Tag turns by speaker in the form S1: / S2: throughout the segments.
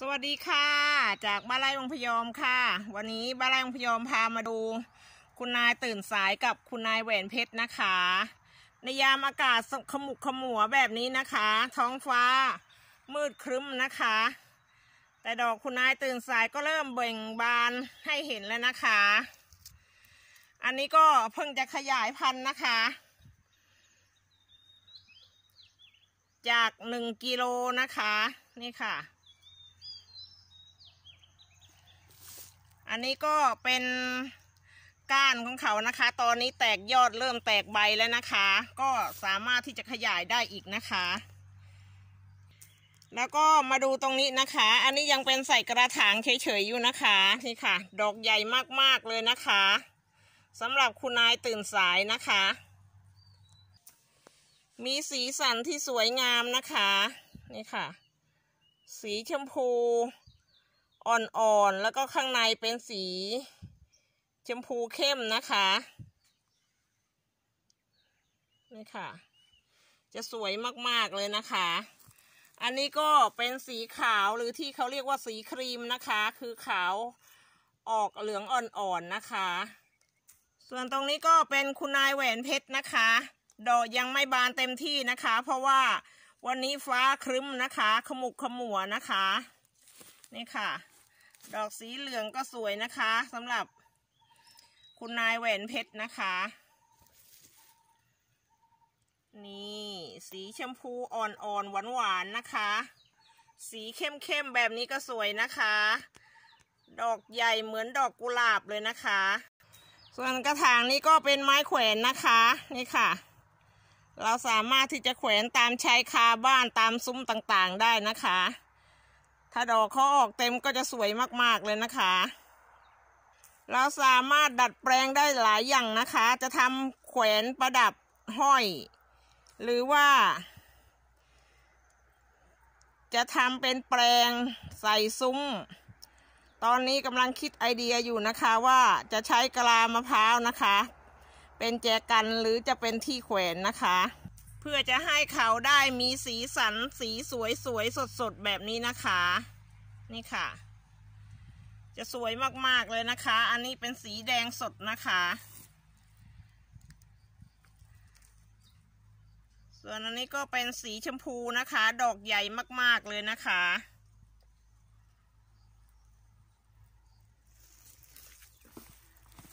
S1: สวัสดีค่ะ จากบ้านไร่ลงพยอมค่ะ วันนี้บ้านไร่ลงพยอมพามาดู คุณนายตื่นสายกับคุณนายแหวนเพชรนะคะ ในยามอากาศขมุกขมัวแบบนี้นะคะ ท้องฟ้ามืดครึ้มนะคะ แต่ดอกคุณนายตื่นสายก็เริ่มเบ่งบานให้เห็นแล้วนะคะ อันนี้ก็เพิ่งจะขยายพันธุ์นะคะ จากหนึ่งกิโลนะคะ นี่ค่ะอันนี้ก็เป็นก้านของเขานะคะ ตอนนี้แตกยอดเริ่มแตกใบแล้วนะคะ ก็สามารถที่จะขยายได้อีกนะคะ แล้วก็มาดูตรงนี้นะคะ อันนี้ยังเป็นใส่กระถางเฉยๆอยู่นะคะ นี่ค่ะ ดอกใหญ่มากๆเลยนะคะ สำหรับคุณนายตื่นสายนะคะ มีสีสันที่สวยงามนะคะ นี่ค่ะ สีชมพูอ่อน ๆ แล้วก็ข้างในเป็นสีชมพูเข้มนะคะ นี่ค่ะ จะสวยมากๆเลยนะคะ อันนี้ก็เป็นสีขาวหรือที่เขาเรียกว่าสีครีมนะคะ คือขาวออกเหลืองอ่อน ๆ นะคะ ส่วนตรงนี้ก็เป็นคุณนายแหวนเพชรนะคะ ดอกยังไม่บานเต็มที่นะคะ เพราะว่าวันนี้ฟ้าครึ้มนะคะ ขมุกขมัวนะคะ นี่ค่ะดอกสีเหลืองก็สวยนะคะสำหรับคุณนายแหวนเพชรนะคะ นี่ สีชมพูอ่อนๆหวานๆ นะคะ สีเข้มๆแบบนี้ก็สวยนะคะ ดอกใหญ่เหมือนดอกกุหลาบเลยนะคะ ส่วนกระถางนี้ก็เป็นไม้แขวนนะคะนี่ค่ะ เราสามารถที่จะแขวนตามชายคาบ้านตามซุ้มต่างๆ ได้นะคะถ้าดอกเขาออกเต็มก็จะสวยมากๆเลยนะคะ เราสามารถดัดแปลงได้หลายอย่างนะคะ จะทำแขวนประดับห้อย หรือว่า จะทำเป็นแปลงใส่ซุ้ม ตอนนี้กำลังคิดไอเดียอยู่นะคะว่าจะใช้กลามะพร้าวนะคะ เป็นแจกันหรือจะเป็นที่แขวนนะคะเพื่อจะให้เขาได้มีสีสันสีสวยสวยสดสดแบบนี้นะคะ นี่ค่ะ จะสวยมากๆเลยนะคะ อันนี้เป็นสีแดงสดนะคะ ส่วนอันนี้ก็เป็นสีชมพูนะคะ ดอกใหญ่มากๆเลยนะคะ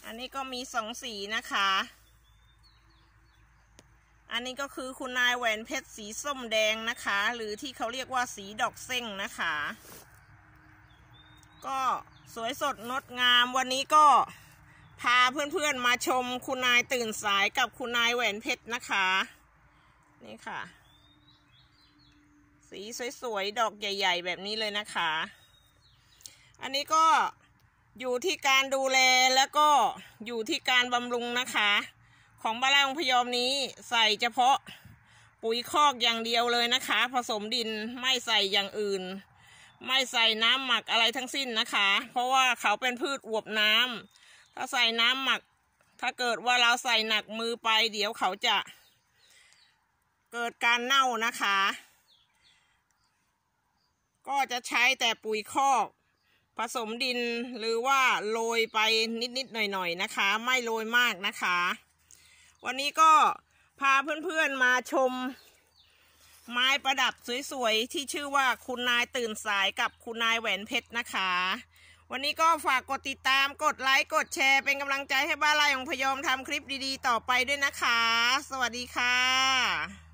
S1: อันนี้ก็มีสองสีนะคะอันนี้ก็คือคุณนายแหวนเพชรสีส้มแดงนะคะ หรือที่เขาเรียกว่าสีดอกเส้งนะคะ ก็สวยสดงดงาม วันนี้ก็พาเพื่อนๆมาชมคุณนายตื่นสายกับคุณนายแหวนเพชรนะคะนี่ค่ะ สีสวยๆ ดอกใหญ่ๆ แบบนี้เลยนะคะ อันนี้ก็อยู่ที่การดูแล แล้วก็อยู่ที่การบำรุงนะคะของบาลาองพยอมนี้ใส่เฉพาะปุ๋ยคอกอย่างเดียวเลยนะคะ ผสมดินไม่ใส่อย่างอื่น ไม่ใส่น้ำหมักอะไรทั้งสิ้นนะคะ เพราะว่าเขาเป็นพืชอวบน้ำถ้าใส่น้ำหมัก ถ้าเกิดว่าเราใส่หนักมือไปเดี๋ยวเขาจะเกิดการเน่านะคะ ก็จะใช้แต่ปุ๋ยคอก ผสมดินหรือว่าโรยไปนิดๆหน่อยๆนนะคะ ไม่โรยมากนะคะวันนี้ก็พาเพื่อนๆมาชมไม้ประดับสวยๆ ที่ชื่อว่าคุณนายตื่นสายกับคุณนายแหวนเพชรนะคะ วันนี้ก็ฝากกดติดตาม กดไลค์ กดแชร์เป็นกำลังใจให้บ้านไร่ของพยอมทำคลิปดีๆต่อไปด้วยนะคะ สวัสดีค่ะ